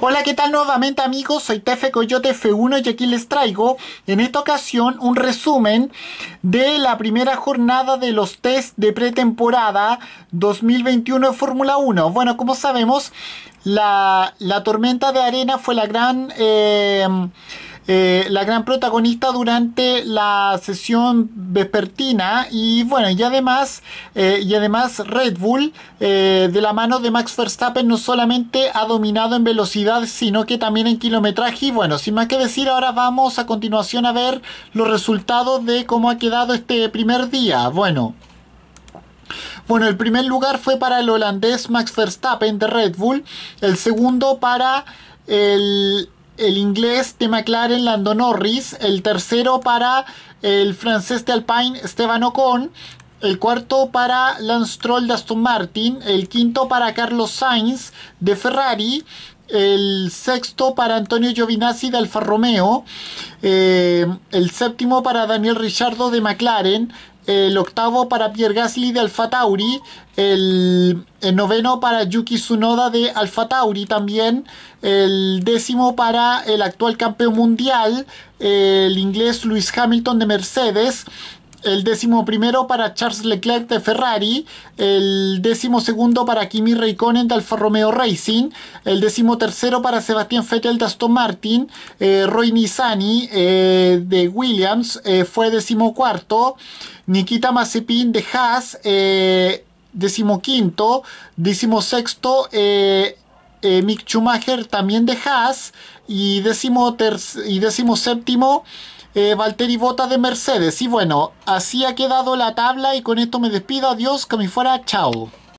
Hola, ¿qué tal nuevamente amigos? Soy Tefe Coyote F1 y aquí les traigo en esta ocasión un resumen de la primera jornada de los test de pretemporada 2021 de Fórmula 1. Bueno, como sabemos, la, tormenta de arena fue la gran... Eh, eh, la gran protagonista durante la sesión vespertina y bueno, y además, eh, y además Red Bull eh, de la mano de Max Verstappen no solamente ha dominado en velocidad, sino que también en kilometraje y bueno, sin más que decir, ahora vamos a continuación a ver los resultados de cómo ha quedado este primer día. Bueno. Bueno, el primer lugar fue para el holandés Max Verstappen de Red Bull, el segundo para el el inglés de McLaren Lando Norris, el tercero para el francés de Alpine Esteban Ocon, el cuarto para Lance Stroll de Aston Martin, el quinto para Carlos Sainz de Ferrari, el sexto para Antonio Giovinazzi de Alfa Romeo, eh, el séptimo para Daniel Richardo de McLaren, el octavo para Pierre Gasly de Alfa Tauri, el, noveno para Yuki Tsunoda de Alfa Tauri también, el décimo para el actual campeón mundial, el inglés Lewis Hamilton de Mercedes, el décimo primero para Charles Leclerc de Ferrari, el décimo segundo para Kimi Raikkonen de Alfa Romeo Racing, el décimo tercero para Sebastián Vettel de Aston Martin, eh, Roy Nizani eh, de Williams eh, fue décimo cuarto, Nikita Mazepin de Haas, décimo quinto, décimo sexto, eh, Mick Schumacher también de Haas y décimo, y séptimo eh, Valtteri Bota de Mercedes. Y bueno, así ha quedado la tabla y con esto me despido. Adiós, que me fuera, chao.